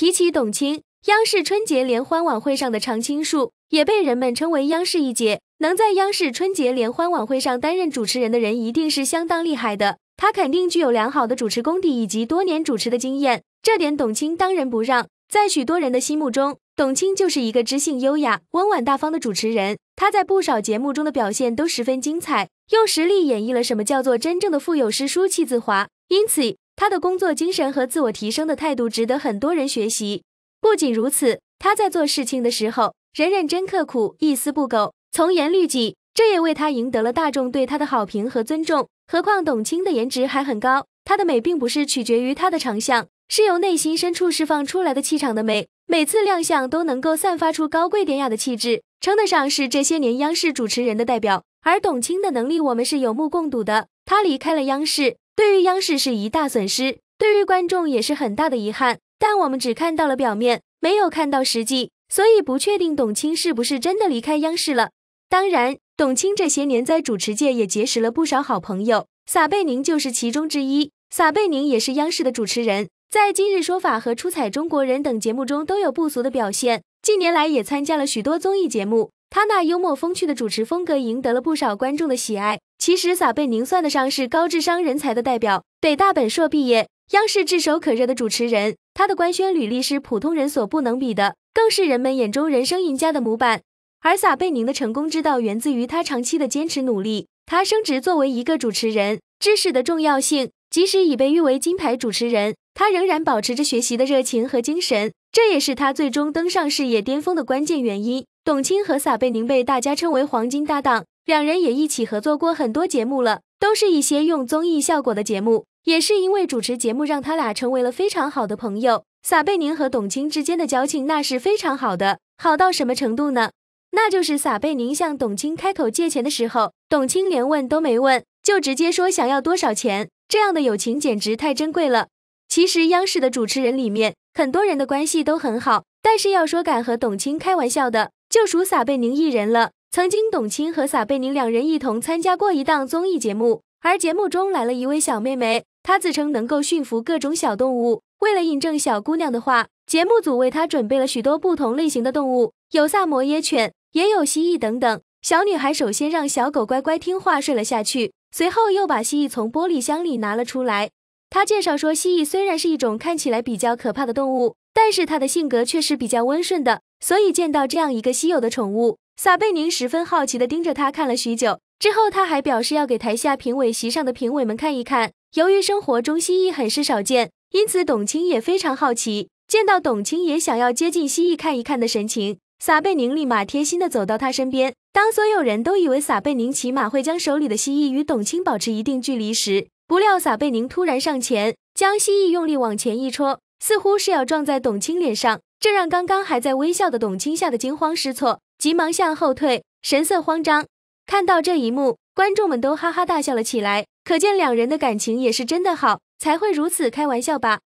提起董卿，央视春节联欢晚会上的常青树，也被人们称为央视一姐。能在央视春节联欢晚会上担任主持人的人，一定是相当厉害的。他肯定具有良好的主持功底以及多年主持的经验，这点董卿当仁不让。在许多人的心目中，董卿就是一个知性、优雅、温婉大方的主持人。她在不少节目中的表现都十分精彩，用实力演绎了什么叫做真正的富有诗书气自华。因此。他的工作精神和自我提升的态度值得很多人学习。不仅如此，他在做事情的时候，仍认真刻苦，一丝不苟，从严律己，这也为他赢得了大众对他的好评和尊重。何况董卿的颜值还很高，她的美并不是取决于她的长相，是由内心深处释放出来的气场的美。每次亮相都能够散发出高贵典雅的气质，称得上是这些年央视主持人的代表。而董卿的能力我们是有目共睹的，她离开了央视。对于央视是一大损失，对于观众也是很大的遗憾。但我们只看到了表面，没有看到实际，所以不确定董卿是不是真的离开央视了。当然，董卿这些年在主持界也结识了不少好朋友，撒贝宁就是其中之一。撒贝宁也是央视的主持人，在《今日说法》和《出彩中国人》等节目中都有不俗的表现。近年来也参加了许多综艺节目，他那幽默风趣的主持风格赢得了不少观众的喜爱。其实撒贝宁算得上是高智商人才的代表，北大本硕毕业，央视炙手可热的主持人，他的官宣履历是普通人所不能比的，更是人们眼中人生赢家的模板。而撒贝宁的成功之道源自于他长期的坚持努力。他升职作为一个主持人，知识的重要性，即使已被誉为金牌主持人，他仍然保持着学习的热情和精神，这也是他最终登上事业巅峰的关键原因。董卿和撒贝宁被大家称为黄金搭档。两人也一起合作过很多节目了，都是一些用综艺效果的节目。也是因为主持节目，让他俩成为了非常好的朋友。撒贝宁和董卿之间的交情那是非常好的，好到什么程度呢？那就是撒贝宁向董卿开口借钱的时候，董卿连问都没问，就直接说想要多少钱。这样的友情简直太珍贵了。其实央视的主持人里面，很多人的关系都很好，但是要说敢和董卿开玩笑的，就属撒贝宁一人了。曾经，董卿和撒贝宁两人一同参加过一档综艺节目，而节目中来了一位小妹妹，她自称能够驯服各种小动物。为了印证小姑娘的话，节目组为她准备了许多不同类型的动物，有萨摩耶犬，也有蜥蜴等等。小女孩首先让小狗乖乖听话睡了下去，随后又把蜥蜴从玻璃箱里拿了出来。她介绍说，蜥蜴虽然是一种看起来比较可怕的动物，但是它的性格却是比较温顺的，所以见到这样一个稀有的宠物。撒贝宁十分好奇的盯着他看了许久，之后他还表示要给台下评委席上的评委们看一看。由于生活中蜥蜴很是少见，因此董卿也非常好奇，见到董卿也想要接近蜥蜴看一看的神情，撒贝宁立马贴心的走到他身边。当所有人都以为撒贝宁起码会将手里的蜥蜴与董卿保持一定距离时，不料撒贝宁突然上前，将蜥蜴用力往前一戳，似乎是要撞在董卿脸上，这让刚刚还在微笑的董卿吓得惊慌失措。急忙向后退，神色慌张。看到这一幕，观众们都哈哈大笑了起来。可见两人的感情也是真的好，才会如此开玩笑吧。